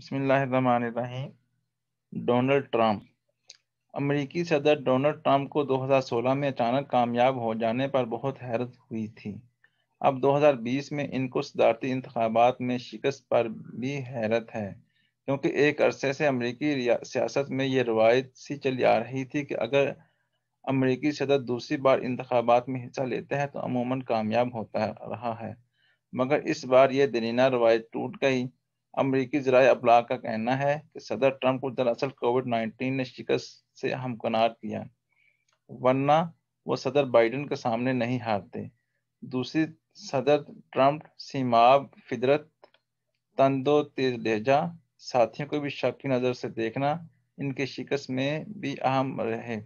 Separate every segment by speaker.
Speaker 1: बसमीम Donald Trump अमेरिकी सदर डोनाल्ड ट्रंप को 2016 में अचानक कामयाब हो जाने पर बहुत हैरत हुई थी अब 2020 में इनको सदारती इंतबात में शिकस्त पर भी हैरत है क्योंकि एक अरसे से अमेरिकी सियासत में ये रवायत सी चली आ रही थी कि अगर अमेरिकी सदर दूसरी बार इंतबात में हिस्सा लेते हैं तो अमूमन कामयाब होता रहा है मगर इस बार ये दरीना रवायत टूट गई अमरीकी जराय अबला का कहना है कि सदर ट्रंप को दरअसल कोविड नाइन्टीन ने शिकस्त से हमकनार किया वरना वो सदर बाइडन के सामने नहीं हारते दूसरी सदर ट्रंप सीमाब फिदरत तंदो तेज लहजा साथियों को भी शक की नज़र से देखना इनके शिकस्त में भी अहम रहे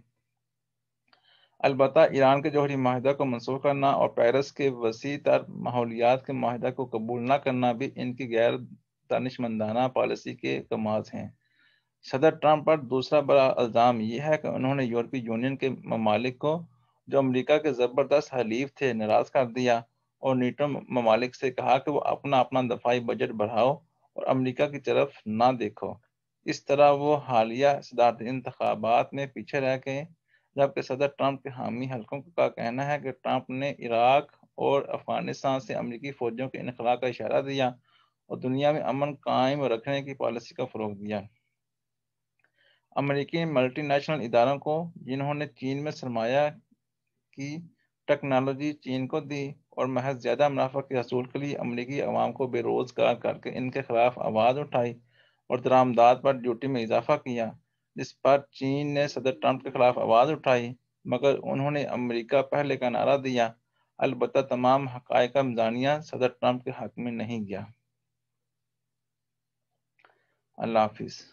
Speaker 1: अलबत् ईरान के जौहरी माहिदा को मनसूख करना और पेरिस के वसी तर माहौलियात के माहिदा को कबूल न करना भी इनकी गैर दानिशमंदाना पॉलिसी के कमाल हैं सदर ट्रंप पर दूसरा बड़ा इल्ज़ाम यह है कि उन्होंने यूरोपीय यूनियन के ममालिक को जो अमेरिका के ज़बरदस्त हलीफ थे नाराज़ कर दिया और नीटो ममालिक से कहा कि वो अपना अपना दफाई बजट बढ़ाओ और अमेरिका की तरफ ना देखो इस तरह वो हालिया सदारती इंतबात में पीछे रह गए जबकि सदर ट्रंप के हामी हल्कों का कहना है कि ट्रंप ने इराक और अफगानिस्तान से अमरीकी फौजियों के इनखला का इशारा दिया और दुनिया में अमन कायम रखने की पॉलिसी का फ़रोग दिया अमरीकी मल्टीनेशनल इदारों को जिन्होंने चीन में सरमाया की टेक्नोलॉजी चीन को दी और महज ज़्यादा मुनाफा के हसूल के लिए अमरीकी अवाम को बेरोज़गार करके इनके खिलाफ आवाज़ उठाई और दरामदाद पर ड्यूटी में इजाफा किया जिस पर चीन ने सदर ट्रंप के खिलाफ आवाज़ उठाई मगर उन्होंने अमेरिका पहले का नारा दिया अलबत् तमाम हक़ का मजानिया सदर ट्रंप के हक में नहीं गया Allah Hafiz.